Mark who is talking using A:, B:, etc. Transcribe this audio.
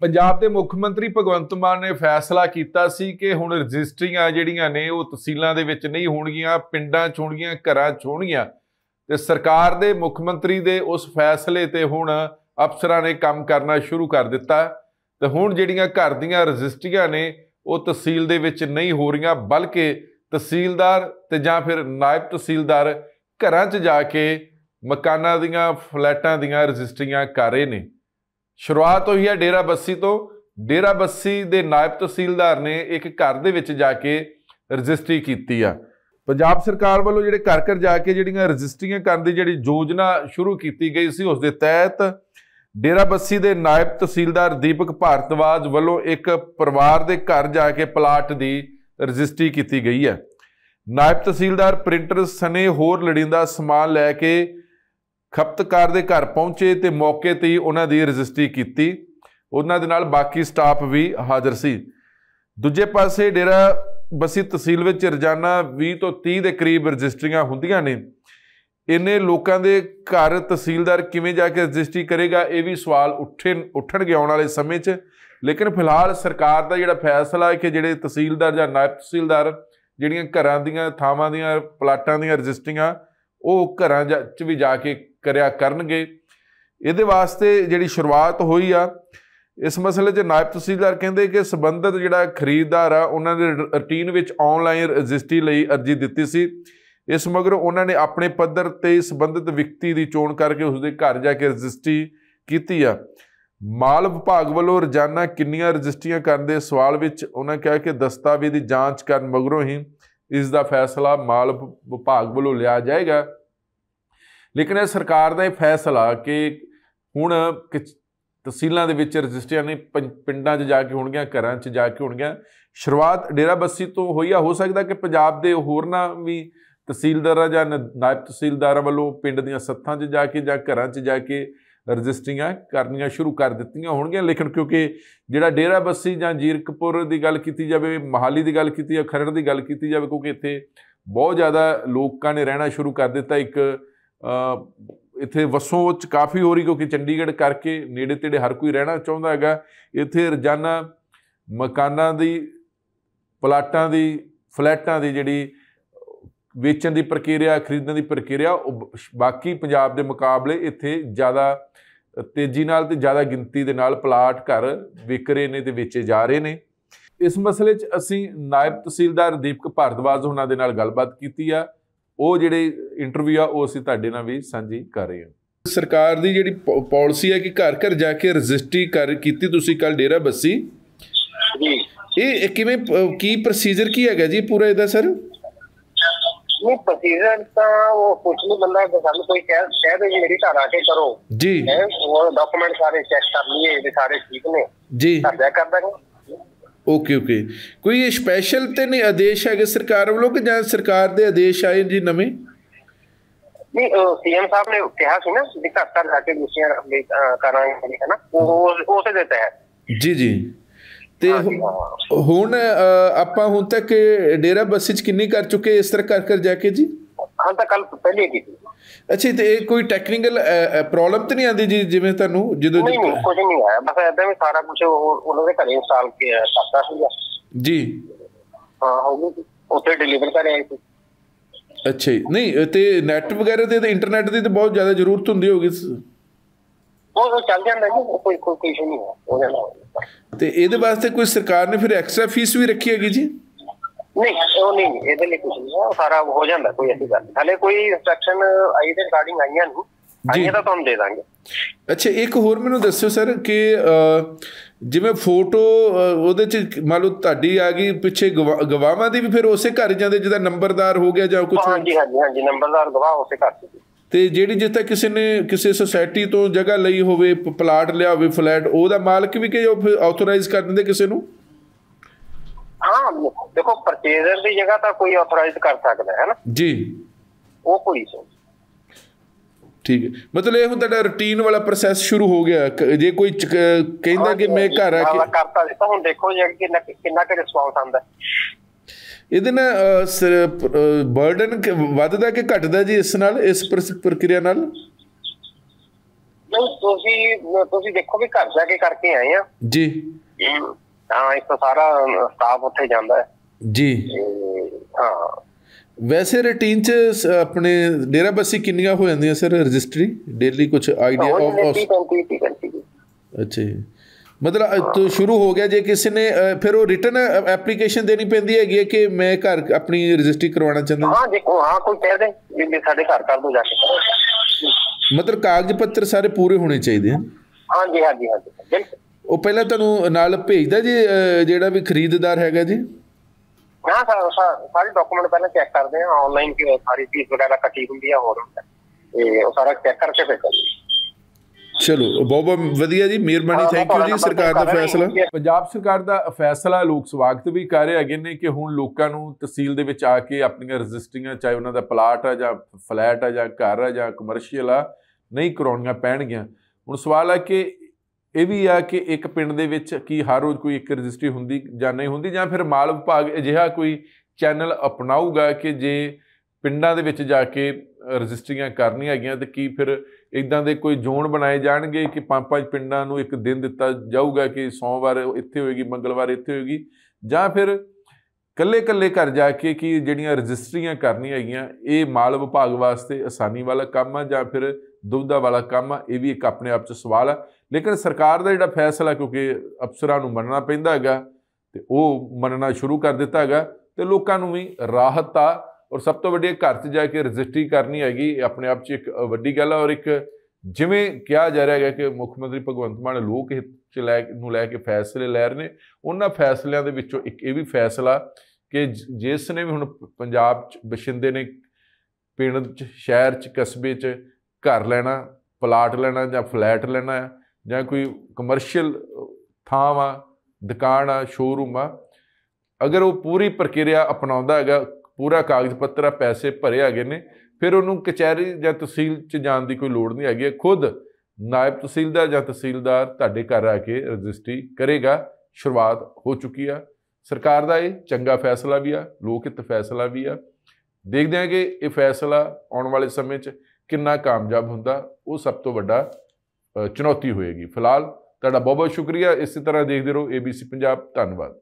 A: ਪੰਜਾਬ ਦੇ ਮੁੱਖ ਮੰਤਰੀ ਭਗਵੰਤ ਮਾਨ ਨੇ ਫੈਸਲਾ ਕੀਤਾ ਸੀ ਕਿ ਹੁਣ ਰਜਿਸਟਰੀਆਂ ਜਿਹੜੀਆਂ ਨੇ ਉਹ ਤਹਿਸੀਲਾਂ ਦੇ ਵਿੱਚ ਨਹੀਂ ਹੋਣਗੀਆਂ ਪਿੰਡਾਂ 'ਚ ਹੋਣਗੀਆਂ ਘਰਾਂ 'ਚ ਹੋਣਗੀਆਂ ਤੇ ਸਰਕਾਰ ਦੇ ਮੁੱਖ ਮੰਤਰੀ ਦੇ ਉਸ ਫੈਸਲੇ ਤੇ ਹੁਣ ਅਫਸਰਾਂ ਨੇ ਕੰਮ ਕਰਨਾ ਸ਼ੁਰੂ ਕਰ ਦਿੱਤਾ ਤੇ ਹੁਣ ਜਿਹੜੀਆਂ ਘਰ ਦੀਆਂ ਰਜਿਸਟਰੀਆਂ ਨੇ ਉਹ ਤਹਿਸੀਲ ਦੇ ਵਿੱਚ ਨਹੀਂ ਹੋ ਰਹੀਆਂ ਬਲਕਿ ਤਹਿਸੀਲਦਾਰ ਤੇ ਜਾਂ ਫਿਰ ਨਾਇਬ ਤਹਿਸੀਲਦਾਰ ਘਰਾਂ 'ਚ ਜਾ ਕੇ ਮਕਾਨਾਂ ਦੀਆਂ ਫਲੈਟਾਂ ਦੀਆਂ ਰਜਿਸਟਰੀਆਂ ਕਰ ਰਹੇ ਨੇ ਸ਼ੁਰੂਆਤ ਹੋਈ ਹੈ ਡੇਰਾ ਬੱਸੀ ਤੋਂ ਡੇਰਾ ਬੱਸੀ ਦੇ ਨਾਇਬ ਤਹਿਸੀਲਦਾਰ ਨੇ ਇੱਕ ਘਰ ਦੇ ਵਿੱਚ ਜਾ ਕੇ ਰਜਿਸਟਰੀ ਕੀਤੀ ਆ ਪੰਜਾਬ ਸਰਕਾਰ ਵੱਲੋਂ ਜਿਹੜੇ ਘਰ ਘਰ ਜਾ ਕੇ ਜਿਹੜੀਆਂ ਰਜਿਸਟਰੀਆਂ ਕਰਨ ਦੀ ਜਿਹੜੀ ਯੋਜਨਾ ਸ਼ੁਰੂ ਕੀਤੀ ਗਈ ਸੀ ਉਸ ਦੇ ਤਹਿਤ ਡੇਰਾ ਬੱਸੀ ਦੇ ਨਾਇਬ ਤਹਿਸੀਲਦਾਰ ਦੀਪਕ ਭਾਰਤਵਾਜ ਵੱਲੋਂ ਇੱਕ ਪਰਿਵਾਰ ਦੇ ਘਰ ਜਾ ਕੇ ਪਲਾਟ ਦੀ ਰਜਿਸਟਰੀ ਕੀਤੀ ਗਈ ਹੈ ਨਾਇਬ ਤਹਿਸੀਲਦਾਰ ਪ੍ਰਿੰਟਰ ਸਨੇ ਹੋਰ ਲੜਿੰਦਾ ਸਮਾਨ ਲੈ ਕੇ ਖਪਤਕਾਰ ਦੇ ਘਰ ਪਹੁੰਚੇ ਤੇ ਮੌਕੇ ਤੇ ਹੀ ਉਹਨਾਂ ਦੀ ਰਜਿਸਟਰੀ ਕੀਤੀ ਉਹਨਾਂ ਦੇ ਨਾਲ ਬਾਕੀ ਸਟਾਫ ਵੀ ਹਾਜ਼ਰ ਸੀ ਦੂਜੇ ਪਾਸੇ ਡੇਰਾ ਬਸੀ ਤਹਿਸੀਲ ਵਿੱਚ ਰਜਾਨਾ 20 ਤੋਂ 30 ਦੇ ਕਰੀਬ ਰਜਿਸਟਰੀਆਂ ਹੁੰਦੀਆਂ ਨੇ ਇੰਨੇ ਲੋਕਾਂ ਦੇ ਘਰ ਤਹਿਸੀਲਦਾਰ ਕਿਵੇਂ ਜਾ ਕੇ ਰਜਿਸਟਰੀ ਕਰੇਗਾ ਇਹ ਵੀ ਸਵਾਲ ਉੱਠੇ ਉੱਠਣਗੇ ਆਉਣ ਵਾਲੇ ਸਮੇਂ 'ਚ ਲੇਕਿਨ ਫਿਲਹਾਲ ਸਰਕਾਰ ਦਾ ਜਿਹੜਾ ਫੈਸਲਾ ਹੈ ਕਿ ਜਿਹੜੇ ਤਹਿਸੀਲਦਾਰ ਜਾਂ ਨਾਇਬ ਤਹਿਸੀਲਦਾਰ ਜਿਹੜੀਆਂ ਘਰਾਂ ਦੀਆਂ ਥਾਵਾਂ ਦੀਆਂ ਪਲਾਟਾਂ ਦੀਆਂ ਰਜਿਸਟਰੀਆਂ ਉਹ ਘਰਾਂ ਚ ਵੀ ਜਾ ਕੇ ਕਰਿਆ ਕਰਨਗੇ ਇਹਦੇ ਵਾਸਤੇ ਜਿਹੜੀ ਸ਼ੁਰੂਆਤ ਹੋਈ ਆ ਇਸ ਮਸਲੇ 'ਚ ਨਾਇਬ ਤਹਿਸੀਲਦਾਰ ਕਹਿੰਦੇ ਕਿ ਸਬੰਧਤ ਜਿਹੜਾ ਖਰੀਦਦਾਰ ਆ ਉਹਨਾਂ ਨੇ ਰੂਟੀਨ ਵਿੱਚ ਆਨਲਾਈਨ ਰਜਿਸਟਰੀ ਲਈ ਅਰਜ਼ੀ ਦਿੱਤੀ ਸੀ ਇਸ ਮਗਰੋਂ ਉਹਨਾਂ ਨੇ ਆਪਣੇ ਪੱਧਰ ਤੇ ਸਬੰਧਤ ਵਿਅਕਤੀ ਦੀ ਚੋਣ ਕਰਕੇ ਉਸ ਦੇ ਘਰ ਜਾ ਕੇ ਰਜਿਸਟਰੀ ਕੀਤੀ ਆ ਮਾਲ ਵਿਭਾਗ ਵੱਲੋਂ ਰੋਜ਼ਾਨਾ ਕਿੰਨੀਆਂ ਰਜਿਸਟਰੀਆਂ ਕਰਨ ਦੇ ਸਵਾਲ ਵਿੱਚ ਉਹਨਾਂ ਕਿਹਾ ਕਿ ਦਸਤਾਵੇਜ਼ ਦੀ ਜਾਂਚ ਕਰਨ ਮਗਰੋਂ ਹੀ ਇਸ ਦਾ ਫੈਸਲਾ ਮਾਲ ਵਿਭਾਗ ਵੱਲੋਂ ਲਿਆ ਜਾਏਗਾ ਲੇਕਿਨ ਇਹ ਸਰਕਾਰ ਦਾ ਇਹ ਫੈਸਲਾ ਕਿ ਹੁਣ ਤਹਿਸੀਲਾਂ ਦੇ ਵਿੱਚ ਰਜਿਸਟਰੀਆਂ ਨੇ ਪਿੰਡਾਂ 'ਚ ਜਾ ਕੇ ਹੋਣਗੀਆਂ ਘਰਾਂ 'ਚ ਜਾ ਕੇ ਹੋਣਗੀਆਂ ਸ਼ੁਰੂਆਤ ਡੇਰਾਬੱਸੀ ਤੋਂ ਹੋਈ ਆ ਹੋ ਸਕਦਾ ਕਿ ਪੰਜਾਬ ਦੇ ਹੋਰਨਾਂ ਵੀ ਤਹਿਸੀਲਦਾਰਾਂ ਜਾਂ ਨਾਇਬ ਤਹਿਸੀਲਦਾਰਾਂ ਵੱਲੋਂ ਪਿੰਡ ਦੀਆਂ ਸੱਥਾਂ 'ਚ ਜਾ ਕੇ ਜਾਂ ਘਰਾਂ 'ਚ ਜਾ ਕੇ ਰਜਿਸਟਰੀਆਂ ਕਰਨੀਆਂ ਸ਼ੁਰੂ ਕਰ ਦਿੱਤੀਆਂ ਹੋਣਗੀਆਂ ਲੇਕਿਨ ਕਿਉਂਕਿ ਜਿਹੜਾ ਡੇਰਾ ਬੱਸੀ ਜਾਂ ਜੀਰਕਪੁਰ ਦੀ ਗੱਲ ਕੀਤੀ ਜਾਵੇ ਮਹਾਲੀ ਦੀ ਗੱਲ ਕੀਤੀ ਜਾਂ ਖਰੜ ਦੀ ਗੱਲ ਕੀਤੀ ਜਾਵੇ ਕਿਉਂਕਿ ਇੱਥੇ ਬਹੁਤ ਜ਼ਿਆਦਾ ਲੋਕਾਂ ਨੇ ਰਹਿਣਾ ਸ਼ੁਰੂ ਕਰ ਦਿੱਤਾ ਇੱਕ ਇੱਥੇ ਵਸੋਂ ਵਿੱਚ ਕਾਫੀ ਹੋ ਰਹੀ ਕਿਉਂਕਿ ਚੰਡੀਗੜ੍ਹ ਕਰਕੇ ਨੇੜੇ ਤੇੜੇ ਹਰ ਕੋਈ ਰਹਿਣਾ ਚਾਹੁੰਦਾ ਹੈਗਾ ਇੱਥੇ ਰਜਾਨਾ ਮਕਾਨਾਂ ਦੀ ਪਲਾਟਾਂ ਦੀ ਫਲੈਟਾਂ ਦੀ ਜਿਹੜੀ ਵੇਚਣ ਦੀ ਪ੍ਰਕਿਰਿਆ ਖਰੀਦਣ ਦੀ ਪ੍ਰਕਿਰਿਆ ਬਾਕੀ ਪੰਜਾਬ ਦੇ ਮੁਕਾਬਲੇ ਇੱਥੇ ਜ਼ਿਆਦਾ ਤੇਜ਼ੀ ਨਾਲ ਤੇ ਜ਼ਿਆਦਾ ਗਿਣਤੀ ਦੇ ਨਾਲ ਪਲਾਟ ਘਰ ਵਿਕ ਰਹੇ ਨੇ ਤੇ ਵੇਚੇ ਜਾ ਰਹੇ ਨੇ ਇਸ ਮਸਲੇ 'ਚ ਅਸੀਂ ਨਾਇਬ ਤਹਿਸੀਲਦਾਰ ਦੀਪਕ ਭਾਰਦਵਾਜ ਉਹਨਾਂ ਦੇ ਨਾਲ ਗੱਲਬਾਤ ਕੀਤੀ ਆ ਉਹ ਜਿਹੜੇ ਇੰਟਰਵਿਊ ਆ ਉਹ ਅਸੀਂ ਤੁਹਾਡੇ ਨਾਲ ਵੀ ਸਾਂਝੀ ਕਰ ਰਹੇ ਹਾਂ ਸਰਕਾਰ ਦੀ ਜਿਹੜੀ ਪਾਲਿਸੀ ਹੈ ਕਿ ਘਰ ਘਰ ਜਾ ਕੇ ਰਜਿਸਟਰੀ ਕਰ ਕੀਤੀ ਤੁਸੀਂ ਕੱਲ ਡੇਰਾ ਬੱਸੀ ਜੀ ਇਹ ਕਿਵੇਂ ਕੀ ਪ੍ਰੋਸੀਜਰ ਕੀ ਹੈਗਾ ਜੀ ਪੂਰਾ ਇਹਦਾ ਸਰ
B: ਨਹੀਂ ਪ੍ਰੋਸੀਜਰ ਤਾਂ ਉਹ ਕੁਝ ਨਹੀਂ ਬੰਦਾ ਸਾਨੂੰ ਕੋਈ ਕਹਿ ਕਹਿ ਦੇ ਮੇਰੀ ਘਰ ਆ ਕੇ ਕਰੋ ਜੀ ਉਹ ਡਾਕੂਮੈਂਟ ਸਾਰੇ ਚੈੱਕ ਕਰ ਲਈਏ ਇਹ ਸਾਰੇ ਠੀਕ ਨੇ ਜੀ ਕਰਦਾ ਕਰਦਾ
A: ਓਕੇ ਓਕੇ ਕੋਈ ਸਪੈਸ਼ਲ ਤੇ ਨਹੀਂ ਆਦੇਸ਼ ਹੈਗੇ ਸਰਕਾਰ ਵੱਲੋਂ ਕਿ ਜਾਂ ਸਰਕਾਰ ਦੇ ਆਦੇਸ਼ ਆਏ ਜੀ ਨਵੇਂ
B: ਨਹੀਂ ਸੀਐਮ ਸਾਹਿਬ ਨੇ ਕਿਹਾ ਸੀ ਨਾ ਕਿ ਘਰ ਲਾ ਜਾ ਕੇ ਦੂਸੀਆਂ ਕਰਾਂਗੇ ਹੈ ਨਾ ਉਹ ਉਸੇ ਦੇ ਤਹਿਤ
A: ਜੀ ਜੀ ਤੇ ਹੁਣ ਆਪਾਂ ਹੁਣ ਤੱਕ ਡੇਰਾ ਬੱਸੀ ਚ ਕਿੰਨੀ ਕਰ ਚੁੱਕੇ ਇਸ ਤਰ੍ਹਾਂ ਕਰ ਕਰ ਜਾ ਕੇ ਜੀ ਹਾਂ ਤਾਂ ਕੱਲ ਪਹਿਲੇ ਕੀਤੀ ਅੱਛਾ ਤੇ ਇਹ ਕੋਈ ਟੈਕਨੀਕਲ ਪ੍ਰੋਬਲਮ ਤਾਂ ਨਹੀਂ ਆਂਦੀ ਜੀ ਜਿਵੇਂ ਤੁਹਾਨੂੰ ਜਦੋਂ ਨਹੀਂ
B: ਕੁਝ ਨਹੀਂ ਆਇਆ ਬਸ ਐਦਾਂ ਵੀ ਸਾਰਾ ਕੁਝ ਉਹਨਾਂ ਦੇ ਘਰੇ ਇੰਸਟਾਲ ਕਰਤਾ ਸੀਗਾ ਜੀ ਹਾਂ ਹੋ ਗਈ ਉੱਥੇ ਡਿਲੀਵਰ ਕਰ ਸੀ
A: ਅੱਛਾ ਨਹੀਂ ਤੇ ਨੈਟ ਵਗੈਰਾ ਤੇ ਇੰਟਰਨੈਟ ਦੀ ਤਾਂ ਬਹੁਤ ਜ਼ਿਆਦਾ ਜ਼ਰੂਰਤ ਹੁੰਦੀ ਹੋਗੀ
B: ਉਹ ਚੱਲ ਜਾਂਦਾ ਜੀ ਕੋਈ ਕੋਈ ਕੋਈ ਨਹੀਂ ਉਹਦੇ ਨਾਲ
A: ਤੇ ਇਹਦੇ ਵਾਸਤੇ ਕੋਈ ਸਰਕਾਰ ਨੇ ਫਿਰ ਐਕਸਟਰਾ ਫੀਸ ਵੀ ਰੱਖੀ ਹੈਗੀ ਜੀ
B: ਨਹੀਂ ਉਹ ਨਹੀਂ ਇਹਦੇ ਲਈ ਕੁਝ ਨਹੀਂ ਸਾਰਾ ਹੋ ਜਾਂਦਾ ਕੋਈ ਐਸੀ ਗੱਲ ਹਲੇ ਕੋਈ ਇਨਸਟਰਕਸ਼ਨ ਆਈ ਦੇ ਰਿਗਾਰਡਿੰਗ ਆਈਆਂ ਨਹੀਂ ਆਈਆਂ ਤਾਂ ਤੁਹਾਨੂੰ ਦੇ ਦਾਂਗੇ
A: ਅੱਛਾ ਇੱਕ ਹੋਰ ਮੈਨੂੰ ਦੱਸਿਓ ਸਰ ਕਿ ਜਿਵੇਂ ਫੋਟੋ ਉਹਦੇ ਚ ਮੰਨ ਲਓ ਤੁਹਾਡੀ ਆ ਗਈ ਪਿੱਛੇ ਗਵਾਹਾਂ ਦੀ ਵੀ ਫਿਰ ਉਸੇ ਘਰ ਜਾਂਦੇ ਜਿਹਦਾ ਨੰਬਰਦਾਰ ਹੋ ਗਿਆ ਜਾਂ ਕੁਝ ਹਾਂਜੀ ਹਾਂਜੀ ਹਾਂਜੀ ਨੰਬਰਦਾਰ ਗਵਾਹ ਉਸੇ ਘਰ ਚ ਤੇ ਜਿਹੜੀ ਜਿੱਥੇ ਕਿਸੇ ਨੇ ਕਿਸੇ ਸੋਸਾਇਟੀ ਤੋਂ ਜਗ੍ਹਾ ਲਈ ਹੋਵੇ ਪਲਾਟ ਲਿਆ ਹੋਵੇ ਫਲੈਟ ਉਹਦਾ ਮਾਲਕ ਵੀ ਕਿ ਆਥੋਰਾਈਜ਼ ਕਰ ਦਿੰਦੇ ਕਿਸੇ ਨੂੰ
B: ਹਾਂ ਦੇਖੋ ਪਰਚੇਜ਼ਰ ਦੀ ਜਗ੍ਹਾ ਤਾਂ ਕੋਈ ਆਥੋਰਾਈਜ਼ ਕਰ ਸਕਦਾ ਹੈ ਨਾ ਜੀ ਉਹ ਕੋਈ ਸੋਚ
A: ਠੀਕ ਹੈ ਮਤਲਬ ਇਹ ਹੁਣ ਤੁਹਾਡਾ ਰੁਟੀਨ ਵਾਲਾ ਪ੍ਰੋਸੈਸ ਸ਼ੁਰੂ ਹੋ ਗਿਆ ਜੇ ਕੋਈ ਕਹਿੰਦਾ ਕਿ ਮੈਂ ਘਰ ਆ ਕੇ
B: ਕਰਤਾ ਦਿੱਤਾ ਹੁਣ ਦੇਖੋ ਜੇ ਕਿੰਨਾ ਕਿੰਨਾ ਕਿ ਰਿਸਪੌਂਸ ਆਉਂਦਾ
A: ਇਹਦੇ ਨਾਲ ਬਰਡਨ ਵੱਧਦਾ ਕਿ ਘਟਦਾ ਜੀ ਇਸ ਨਾਲ ਇਸ ਪ੍ਰਕਿਰਿਆ ਨਾਲ
B: ਨਹੀਂ ਤੁਸੀਂ ਤੁਸੀਂ ਦੇਖੋ ਵੀ ਘਰ ਜਾ ਕੇ ਕਰਕੇ ਆਏ ਆ ਜੀ ਹਾਂ ਇਸ ਤੋਂ ਸਾਰਾ ਸਟਾਫ ਉੱਥੇ ਜਾਂਦਾ ਹੈ
A: ਜੀ ਹਾਂ ਵੈਸੇ ਰੁਟੀਨ ਚ ਆਪਣੇ ਡੇਰਾ ਬੱਸੀ ਕਿੰਨੀਆਂ ਹੋ ਜਾਂਦੀਆਂ ਸਰ ਰਜਿਸਟਰੀ ਡੇਲੀ ਕੁਝ ਆਈਡੀਆ
B: ਆਫ
A: ਅੱਛਾ ਜੀ ਮਤਲਬ ਤੋਂ ਸ਼ੁਰੂ ਹੋ ਗਿਆ ਜੇ ਕਿਸੇ ਨੇ ਫਿਰ ਉਹ ਰਿਟਰਨ ਐਪਲੀਕੇਸ਼ਨ ਦੇਣੀ ਪੈਂਦੀ ਹੈਗੀ ਹੈ ਕਿ ਮੈਂ ਘਰ ਆਪਣੀ ਰਜਿਸਟਰੀ ਕਰਵਾਉਣਾ ਚਾਹੁੰਦਾ
B: ਹਾਂ ਦੇਖੋ ਹਾਂ ਕੋਈ ਕਹਿ ਦੇ ਜੇ ਸਾਡੇ ਘਰ ਕਰ ਦੋ ਜਾ ਕੇ
A: ਮਤਲਬ ਕਾਗਜ਼ ਪੱਤਰ ਸਾਰੇ ਪੂਰੇ ਹੋਣੇ ਚਾਹੀਦੇ ਹਨ
B: ਹਾਂਜੀ ਹਾਂਜੀ ਹਾਂਜੀ ਉਹ ਪਹਿਲਾਂ
A: ਤੁਹਾਨੂੰ ਨਾਲ ਭੇਜਦਾ ਜੀ ਜਿਹੜਾ ਵੀ ਖਰੀਦਦਾਰ ਹੈਗਾ ਜੀ
B: ਹਾਂ ਸਰ ਸਾਰੇ ਡਾਕੂਮੈਂਟ ਪਹਿਲਾਂ ਚੈੱਕ ਕਰਦੇ ਆ ਆਨਲਾਈਨ ਕਿ ਸਾਰੀ ਫੀਸ ਵਗੈਰਾ ਕੱਟੀ ਹੁੰਦੀ ਆ ਹੋਰ ਤੇ ਉਹ ਸਾਰਾ ਚੈੱਕ ਕਰਕੇ ਫਿਰ ਕਰੀ
A: ਚਲੋ ਬਹੁਤ ਬਹੁਤ ਵਧੀਆ ਜੀ ਮਿਹਰਬਾਨੀ ਥੈਂਕ ਯੂ ਜੀ ਸਰਕਾਰ ਦਾ ਫੈਸਲਾ ਪੰਜਾਬ ਸਰਕਾਰ ਦਾ ਫੈਸਲਾ ਲੋਕ ਸਵਾਗਤ ਵੀ ਕਰ ਰਹੇ ਹੈਗੇ ਨੇ ਕਿ ਹੁਣ ਲੋਕਾਂ ਨੂੰ ਤਹਿਸੀਲ ਦੇ ਵਿੱਚ ਆ ਕੇ ਆਪਣੀਆਂ ਰਜਿਸਟਰੀਆਂ ਚਾਹੇ ਉਹਨਾਂ ਦਾ ਪਲਾਟ ਆ ਜਾਂ ਫਲੈਟ ਆ ਜਾਂ ਘਰ ਆ ਜਾਂ ਕਮਰਸ਼ੀਅਲ ਆ ਨਹੀਂ ਕਰਾਉਣੀਆਂ ਪੈਣਗੀਆਂ ਹੁਣ ਸਵਾਲ ਹੈ ਕਿ ਇਹ ਵੀ ਆ ਕਿ ਇੱਕ ਪਿੰਡ ਦੇ ਵਿੱਚ ਕੀ ਹਰ ਰੋਜ਼ ਕੋਈ ਇੱਕ ਰਜਿਸਟਰੀ ਹੁੰਦੀ ਜਾਂ ਨਹੀਂ ਹੁੰਦੀ ਜਾਂ ਫਿਰ ਮਾਲ ਵਿਭਾਗ ਅਜਿਹਾ ਕੋਈ ਚੈਨਲ ਅਪਣਾਊਗਾ ਕਿ ਜੇ ਪਿੰਡਾਂ ਦੇ ਵਿੱਚ ਜਾ ਕੇ ਰਜਿਸਟਰੀਆਂ ਕਰਨੀਆਂ ਹੈਗੀਆਂ ਤੇ ਕੀ ਫਿਰ ਇਦਾਂ ਦੇ ਕੋਈ ਜ਼ੋਨ ਬਣਾਏ ਜਾਣਗੇ ਕਿ ਪੰਜ ਪੰਜ ਪਿੰਡਾਂ ਨੂੰ ਇੱਕ ਦਿਨ ਦਿੱਤਾ ਜਾਊਗਾ ਕਿ ਸੋਮਵਾਰ ਇੱਥੇ ਹੋਏਗੀ ਮੰਗਲਵਾਰ ਇੱਥੇ ਹੋਏਗੀ ਜਾਂ ਫਿਰ ਕੱਲੇ ਕੱਲੇ ਘਰ ਜਾ ਕੇ ਕਿ ਜਿਹੜੀਆਂ ਰਜਿਸਟਰੀਆਂ ਕਰਨੀਆਂ ਹੈਗੀਆਂ ਇਹ ਮਾਲ ਵਿਭਾਗ ਵਾਸਤੇ ਆਸਾਨੀ ਵਾਲਾ ਕੰਮ ਆ ਜਾਂ ਫਿਰ ਦੁਬਦਾ ਵਾਲਾ ਕੰਮ ਆ ਇਹ ਵੀ ਇੱਕ ਆਪਣੇ ਆਪ 'ਚ ਸਵਾਲ ਆ ਲੇਕਿਨ ਸਰਕਾਰ ਦਾ ਜਿਹੜਾ ਫੈਸਲਾ ਕਿਉਂਕਿ ਅਫਸਰਾਂ ਨੂੰ ਮੰਨਣਾ ਪੈਂਦਾ ਹੈਗਾ ਤੇ ਉਹ ਮੰਨਣਾ ਸ਼ੁਰੂ ਕਰ ਦਿੱਤਾ ਹੈਗਾ ਤੇ ਲੋਕਾਂ ਨੂੰ ਵੀ ਰਾਹਤ ਆ ਔਰ ਸਭ ਤੋਂ ਵੱਡੀ ਘਰ 'ਚ ਜਾ ਕੇ ਰਜਿਸਟਰੀ ਕਰਨੀ ਹੈਗੀ ਆਪਣੇ ਆਪ 'ਚ ਇੱਕ ਵੱਡੀ ਗੱਲ ਹੈ ਔਰ ਇੱਕ ਜਿਵੇਂ ਕਿਹਾ ਜਾ ਰਿਹਾ ਹੈ ਕਿ ਮੁੱਖ ਮੰਤਰੀ ਭਗਵੰਤ ਮਾਨ ਲੋਕ ਹਿੱਤ 'ਚ ਲੈ ਨੂੰ ਲੈ ਕੇ ਫੈਸਲੇ ਲੈ ਰਹੇ ਨੇ ਉਹਨਾਂ ਫੈਸਲਿਆਂ ਦੇ ਵਿੱਚੋਂ ਇੱਕ ਇਹ ਵੀ ਫੈਸਲਾ ਕਿ ਜਿਸ ਨੇ ਵੀ ਹੁਣ ਪੰਜਾਬ 'ਚ ਬਸ਼ਿੰਦੇ ਨੇ ਪਿੰਡ 'ਚ ਸ਼ਹਿਰ 'ਚ ਕਸਬੇ 'ਚ ਘਰ ਲੈਣਾ ਪਲਾਟ ਲੈਣਾ ਜਾਂ ਫਲੈਟ ਲੈਣਾ ਜਾਂ ਕੋਈ ਕਮਰਸ਼ੀਅਲ ਥਾਂ ਆ ਦੁਕਾਨ ਆ ਸ਼ੋਰੂਮ ਆ ਅਗਰ ਉਹ ਪੂਰੀ ਪ੍ਰਕਿਰਿਆ ਅਪਣਾਉਂਦਾ ਹੈਗਾ ਪੂਰਾ ਕਾਗਜ਼ ਪੱਤਰ ਆ ਪੈਸੇ ਭਰੇ ਹੈਗੇ ਨੇ ਫਿਰ ਉਹਨੂੰ ਕਚਹਿਰੀ ਜਾਂ ਤਹਿਸੀਲ 'ਚ ਜਾਣ ਦੀ ਕੋਈ ਲੋੜ ਨਹੀਂ ਹੈਗੀ ਖੁਦ ਨਾਇਬ ਤਹਿਸੀਲਦਾਰ ਜਾਂ ਤਹਿਸੀਲਦਾਰ ਤੁਹਾਡੇ ਘਰ ਆ ਕੇ ਰਜਿਸਟਰੀ ਕਰੇਗਾ ਸ਼ੁਰੂਆਤ ਹੋ ਚੁੱਕੀ ਆ ਸਰਕਾਰ ਦਾ ਇਹ ਚੰਗਾ ਫੈਸਲਾ ਵੀ ਆ ਲੋਕਿਤ ਫੈਸਲਾ ਵੀ ਆ ਦੇਖਦੇ ਹਾਂ ਕਿ ਇਹ ਫੈਸਲਾ ਆਉਣ ਵਾਲੇ ਸਮੇਂ 'ਚ ਕਿੰਨਾ ਕਾਮਯਾਬ ਹੁੰਦਾ ਉਹ ਸਭ ਤੋਂ ਵੱਡਾ ਚੁਣੌਤੀ ਹੋਏਗੀ ਫਿਲਹਾਲ ਤੁਹਾਡਾ ਬਹੁਤ ਬਹੁਤ ਸ਼ੁਕਰੀਆ ਇਸੇ ਤਰ੍ਹਾਂ ਦੇਖਦੇ ਰਹੋ ABC ਪੰਜਾਬ ਧੰਨਵਾਦ